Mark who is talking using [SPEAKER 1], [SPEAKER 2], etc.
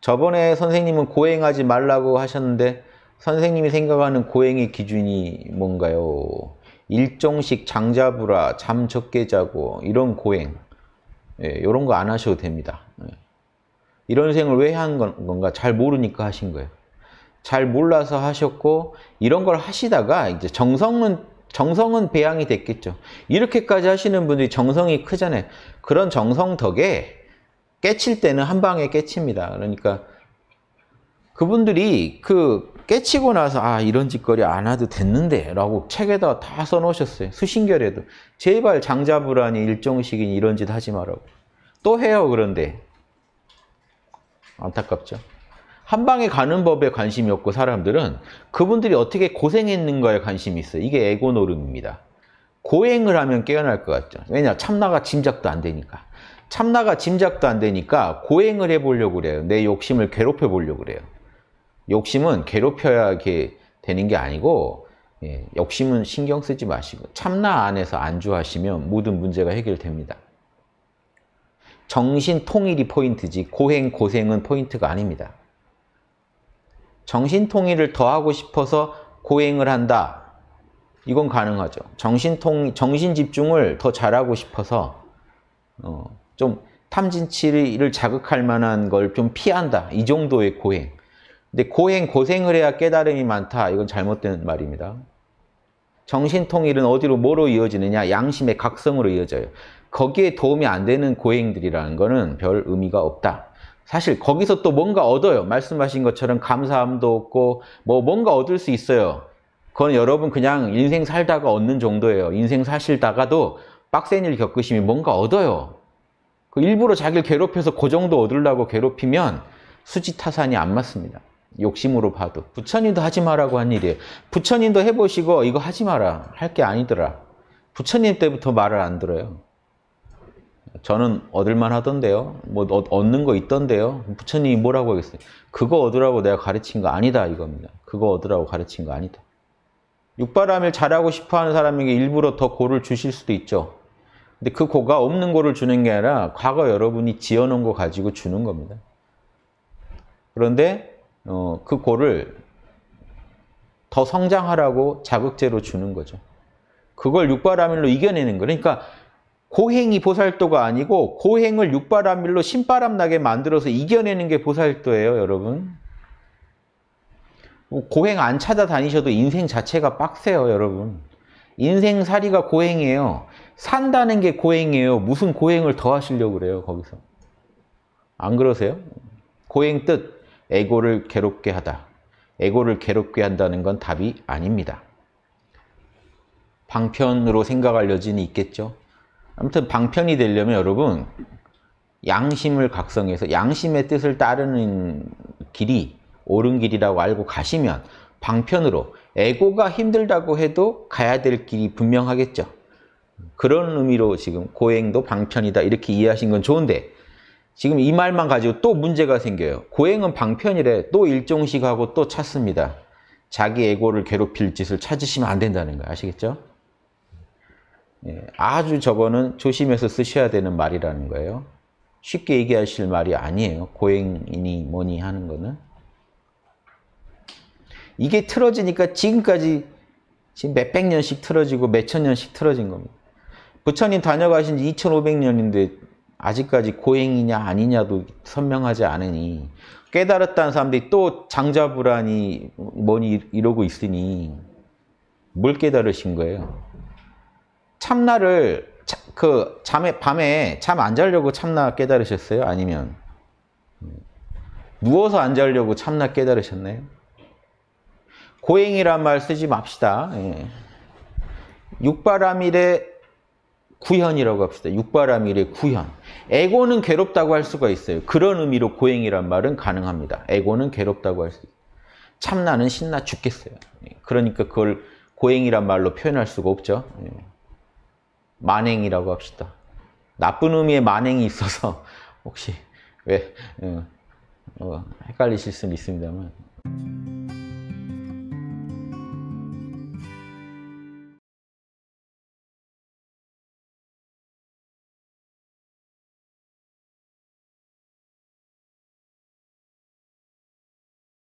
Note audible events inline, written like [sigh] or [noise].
[SPEAKER 1] 저번에 선생님은 고행하지 말라고 하셨는데 선생님이 생각하는 고행의 기준이 뭔가요? 일정식 장잡으라, 잠 적게 자고 이런 고행 예, 이런 거 안 하셔도 됩니다. 예. 이런 생을 왜 한 건가? 잘 모르니까 하신 거예요. 잘 몰라서 하셨고 이런 걸 하시다가 이제 정성은 정성은 배양이 됐겠죠. 이렇게까지 하시는 분들이 정성이 크잖아요. 그런 정성 덕에 깨칠 때는 한 방에 깨칩니다. 그러니까 그분들이 그 깨치고 나서 아 이런 짓거리 안 해도 됐는데 라고 책에다 다 써놓으셨어요. 수신결에도 제발 장자불안이 일종식니 이런 짓 하지 말라고 또 해요 그런데 안타깝죠. 한 방에 가는 법에 관심이 없고 사람들은 그분들이 어떻게 고생했는가에 관심이 있어요. 이게 에고노름입니다. 고행을 하면 깨어날 것 같죠. 왜냐 참나가 짐작도 안 되니까. 참나가 짐작도 안 되니까 고행을 해보려고 그래요. 내 욕심을 괴롭혀 보려고 그래요. 욕심은 괴롭혀야 이게 되는 게 아니고 예, 욕심은 신경 쓰지 마시고 참나 안에서 안주하시면 모든 문제가 해결됩니다. 정신 통일이 포인트지 고행, 고생은 포인트가 아닙니다. 정신 통일을 더 하고 싶어서 고행을 한다. 이건 가능하죠. 정신 통, 정신 집중을 더 잘하고 싶어서 어, 좀 탐진치를 자극할 만한 걸 좀 피한다. 이 정도의 고행. 근데 고행, 고생을 해야 깨달음이 많다. 이건 잘못된 말입니다. 정신통일은 어디로 뭐로 이어지느냐? 양심의 각성으로 이어져요. 거기에 도움이 안 되는 고행들이라는 거는 별 의미가 없다. 사실 거기서 또 뭔가 얻어요. 말씀하신 것처럼 감사함도 없고 뭐 뭔가 얻을 수 있어요. 그건 여러분 그냥 인생 살다가 얻는 정도예요. 인생 사실다가도 빡센 일 겪으시면 뭔가 얻어요. 그 일부러 자기를 괴롭혀서 그 정도 얻으려고 괴롭히면 수지타산이 안 맞습니다. 욕심으로 봐도. 부처님도 하지 마라고 한 일이에요. 부처님도 해보시고 이거 하지 마라. 할 게 아니더라. 부처님 때부터 말을 안 들어요. 저는 얻을만 하던데요. 뭐 얻는 거 있던데요. 부처님이 뭐라고 하겠어요. 그거 얻으라고 내가 가르친 거 아니다 이겁니다. 그거 얻으라고 가르친 거 아니다. 육바람을 잘하고 싶어하는 사람에게 일부러 더 고를 주실 수도 있죠. 근데 그 고가 없는 고를 주는 게 아니라 과거 여러분이 지어놓은 거 가지고 주는 겁니다. 그런데 어, 그 고를 더 성장하라고 자극제로 주는 거죠. 그걸 육바라밀로 이겨내는 거 그러니까 고행이 보살도가 아니고 고행을 육바라밀로 신바람 나게 만들어서 이겨내는 게 보살도예요, 여러분. 뭐 고행 안 찾아다니셔도 인생 자체가 빡세요, 여러분. 인생살이가 고행이에요. 산다는 게 고행이에요. 무슨 고행을 더 하시려고 그래요, 거기서. 안 그러세요? 고행 뜻, 에고를 괴롭게 하다. 에고를 괴롭게 한다는 건 답이 아닙니다. 방편으로 생각할 여지는 있겠죠. 아무튼 방편이 되려면 여러분 양심을 각성해서 양심의 뜻을 따르는 길이 옳은 길이라고 알고 가시면 방편으로 에고가 힘들다고 해도 가야 될 길이 분명하겠죠. 그런 의미로 지금 고행도 방편이다 이렇게 이해하신 건 좋은데 지금 이 말만 가지고 또 문제가 생겨요. 고행은 방편이래 또 일종식하고 또 찾습니다. 자기 에고를 괴롭힐 짓을 찾으시면 안 된다는 거예요. 아시겠죠? 예, 아주 저거는 조심해서 쓰셔야 되는 말이라는 거예요. 쉽게 얘기하실 말이 아니에요. 고행이니 뭐니 하는 거는. 이게 틀어지니까 지금까지 지금 몇백 년씩 틀어지고 몇천 년씩 틀어진 겁니다. 부처님 다녀가신 지 2500년인데 아직까지 고행이냐 아니냐도 선명하지 않으니 깨달았다는 사람들이 또 장자불안이 뭐니 이러고 있으니 뭘 깨달으신 거예요? 참나를 차, 그 잠에 밤에 잠 안 자려고 참나 깨달으셨어요? 아니면 음. 누워서 안 자려고 참나 깨달으셨나요? 고행이란 말 쓰지 맙시다. 예. 육바람일의 구현이라고 합시다. 육바람일의 구현. 에고는 괴롭다고 할 수가 있어요. 그런 의미로 고행이란 말은 가능합니다. 에고는 괴롭다고 할 수 있어요. 참나는 신나 죽겠어요. 예. 그러니까 그걸 고행이란 말로 표현할 수가 없죠. 예. 만행이라고 합시다. 나쁜 의미의 만행이 있어서 [laughs] 혹시 왜 예, 어, 헷갈리실 수는 있습니다만.